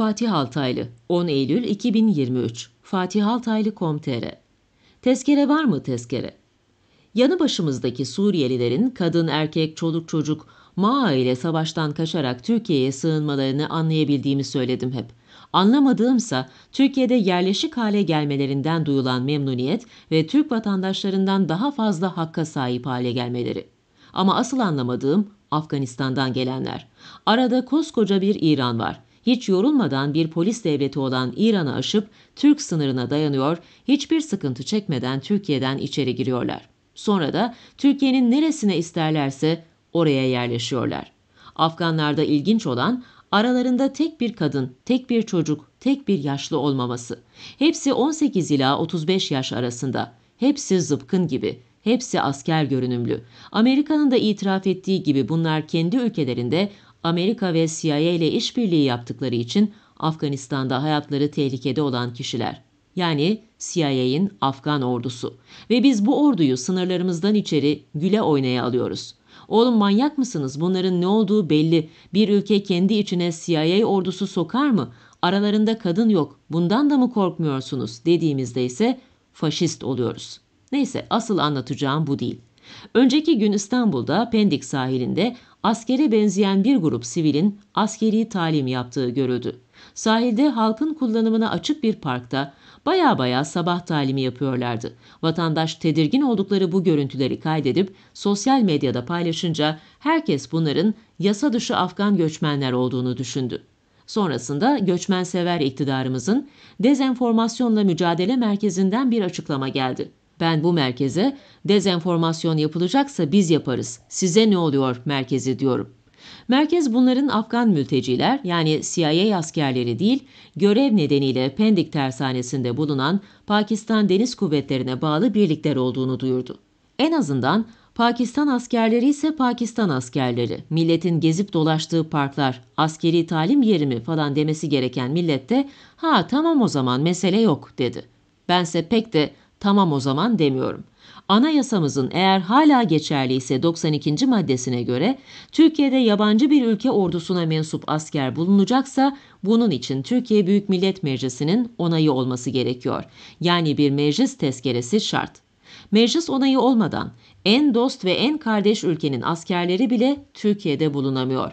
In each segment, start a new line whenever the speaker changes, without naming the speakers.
Fatih Altaylı 10 Eylül 2023 Fatih Altaylı.com.tr Tezkere var mı tezkere? Yanı başımızdaki Suriyelilerin kadın, erkek, çoluk, çocuk, Maa ile savaştan kaçarak Türkiye'ye sığınmalarını anlayabildiğimi söyledim hep. Anlamadığımsa Türkiye'de yerleşik hale gelmelerinden duyulan memnuniyet ve Türk vatandaşlarından daha fazla hakka sahip hale gelmeleri. Ama asıl anlamadığım Afganistan'dan gelenler. Arada koskoca bir İran var hiç yorulmadan bir polis devleti olan İran'ı aşıp Türk sınırına dayanıyor, hiçbir sıkıntı çekmeden Türkiye'den içeri giriyorlar. Sonra da Türkiye'nin neresine isterlerse oraya yerleşiyorlar. Afganlarda ilginç olan aralarında tek bir kadın, tek bir çocuk, tek bir yaşlı olmaması. Hepsi 18 ila 35 yaş arasında. Hepsi zıpkın gibi. Hepsi asker görünümlü. Amerika'nın da itiraf ettiği gibi bunlar kendi ülkelerinde Amerika ve CIA ile işbirliği yaptıkları için Afganistan'da hayatları tehlikede olan kişiler. Yani CIA'in Afgan ordusu. Ve biz bu orduyu sınırlarımızdan içeri güle oynaya alıyoruz. Oğlum manyak mısınız? Bunların ne olduğu belli. Bir ülke kendi içine CIA ordusu sokar mı? Aralarında kadın yok. Bundan da mı korkmuyorsunuz? Dediğimizde ise faşist oluyoruz. Neyse asıl anlatacağım bu değil. Önceki gün İstanbul'da Pendik sahilinde askere benzeyen bir grup sivilin askeri talim yaptığı görüldü. Sahilde halkın kullanımına açık bir parkta baya baya sabah talimi yapıyorlardı. Vatandaş tedirgin oldukları bu görüntüleri kaydedip sosyal medyada paylaşınca herkes bunların yasa dışı Afgan göçmenler olduğunu düşündü. Sonrasında göçmensever iktidarımızın dezenformasyonla mücadele merkezinden bir açıklama geldi. Ben bu merkeze dezenformasyon yapılacaksa biz yaparız. Size ne oluyor merkezi diyorum. Merkez bunların Afgan mülteciler yani CIA askerleri değil, görev nedeniyle Pendik tersanesinde bulunan Pakistan Deniz Kuvvetleri'ne bağlı birlikler olduğunu duyurdu. En azından Pakistan askerleri ise Pakistan askerleri. Milletin gezip dolaştığı parklar, askeri talim yeri mi falan demesi gereken millette de, ha tamam o zaman mesele yok dedi. Bense pek de tamam o zaman demiyorum. Anayasamızın eğer hala geçerli ise 92. maddesine göre Türkiye'de yabancı bir ülke ordusuna mensup asker bulunacaksa bunun için Türkiye Büyük Millet Meclisi'nin onayı olması gerekiyor. Yani bir meclis tezkeresi şart. Meclis onayı olmadan en dost ve en kardeş ülkenin askerleri bile Türkiye'de bulunamıyor.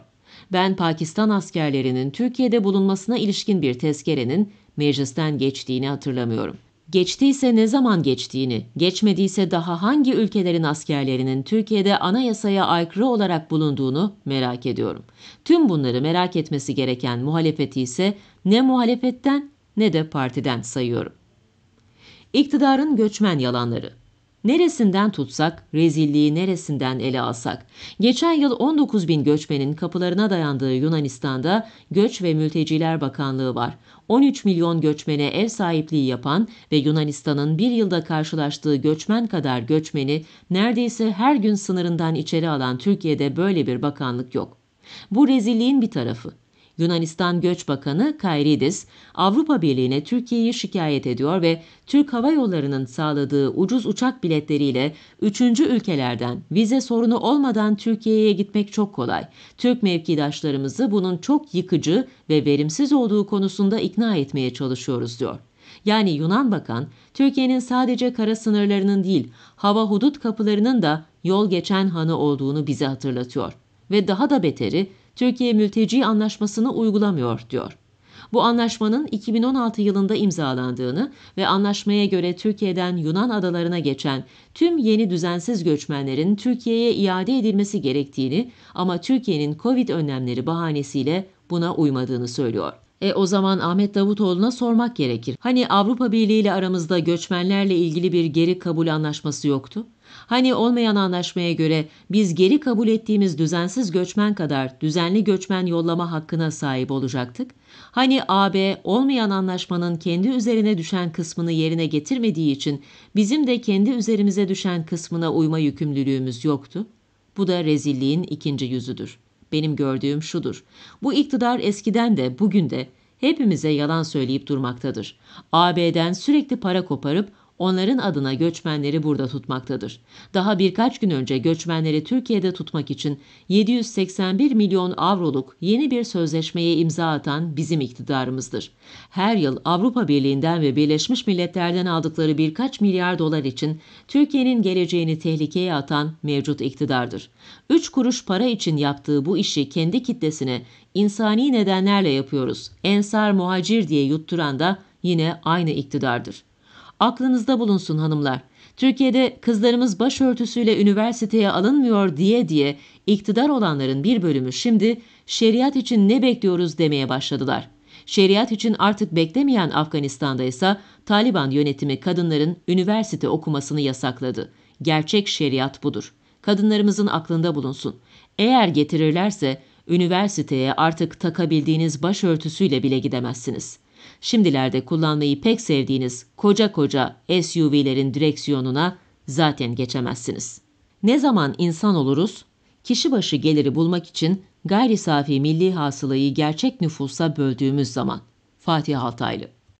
Ben Pakistan askerlerinin Türkiye'de bulunmasına ilişkin bir tezkerenin meclisten geçtiğini hatırlamıyorum geçtiyse ne zaman geçtiğini, geçmediyse daha hangi ülkelerin askerlerinin Türkiye'de anayasaya aykırı olarak bulunduğunu merak ediyorum. Tüm bunları merak etmesi gereken muhalefeti ise ne muhalefetten ne de partiden sayıyorum. İktidarın göçmen yalanları Neresinden tutsak, rezilliği neresinden ele alsak. Geçen yıl 19 bin göçmenin kapılarına dayandığı Yunanistan'da Göç ve Mülteciler Bakanlığı var. 13 milyon göçmene ev sahipliği yapan ve Yunanistan'ın bir yılda karşılaştığı göçmen kadar göçmeni neredeyse her gün sınırından içeri alan Türkiye'de böyle bir bakanlık yok. Bu rezilliğin bir tarafı. Yunanistan Göç Bakanı Kairidis Avrupa Birliği'ne Türkiye'yi şikayet ediyor ve Türk Hava Yolları'nın sağladığı ucuz uçak biletleriyle üçüncü ülkelerden vize sorunu olmadan Türkiye'ye gitmek çok kolay. Türk mevkidaşlarımızı bunun çok yıkıcı ve verimsiz olduğu konusunda ikna etmeye çalışıyoruz diyor. Yani Yunan bakan Türkiye'nin sadece kara sınırlarının değil hava hudut kapılarının da yol geçen hanı olduğunu bize hatırlatıyor. Ve daha da beteri Türkiye mülteci anlaşmasını uygulamıyor diyor. Bu anlaşmanın 2016 yılında imzalandığını ve anlaşmaya göre Türkiye'den Yunan adalarına geçen tüm yeni düzensiz göçmenlerin Türkiye'ye iade edilmesi gerektiğini ama Türkiye'nin Covid önlemleri bahanesiyle buna uymadığını söylüyor. E o zaman Ahmet Davutoğlu'na sormak gerekir. Hani Avrupa Birliği ile aramızda göçmenlerle ilgili bir geri kabul anlaşması yoktu? Hani olmayan anlaşmaya göre biz geri kabul ettiğimiz düzensiz göçmen kadar düzenli göçmen yollama hakkına sahip olacaktık? Hani AB olmayan anlaşmanın kendi üzerine düşen kısmını yerine getirmediği için bizim de kendi üzerimize düşen kısmına uyma yükümlülüğümüz yoktu? Bu da rezilliğin ikinci yüzüdür. Benim gördüğüm şudur. Bu iktidar eskiden de bugün de hepimize yalan söyleyip durmaktadır. AB'den sürekli para koparıp onların adına göçmenleri burada tutmaktadır. Daha birkaç gün önce göçmenleri Türkiye'de tutmak için 781 milyon avroluk yeni bir sözleşmeye imza atan bizim iktidarımızdır. Her yıl Avrupa Birliği'nden ve Birleşmiş Milletler'den aldıkları birkaç milyar dolar için Türkiye'nin geleceğini tehlikeye atan mevcut iktidardır. 3 kuruş para için yaptığı bu işi kendi kitlesine insani nedenlerle yapıyoruz. Ensar muhacir diye yutturan da yine aynı iktidardır. Aklınızda bulunsun hanımlar. Türkiye'de kızlarımız başörtüsüyle üniversiteye alınmıyor diye diye iktidar olanların bir bölümü şimdi şeriat için ne bekliyoruz demeye başladılar. Şeriat için artık beklemeyen Afganistan'da ise Taliban yönetimi kadınların üniversite okumasını yasakladı. Gerçek şeriat budur. Kadınlarımızın aklında bulunsun. Eğer getirirlerse üniversiteye artık takabildiğiniz başörtüsüyle bile gidemezsiniz.'' Şimdilerde kullanmayı pek sevdiğiniz koca koca SUV'lerin direksiyonuna zaten geçemezsiniz. Ne zaman insan oluruz? Kişi başı geliri bulmak için gayri safi milli hasılayı gerçek nüfusa böldüğümüz zaman. Fatih Altaylı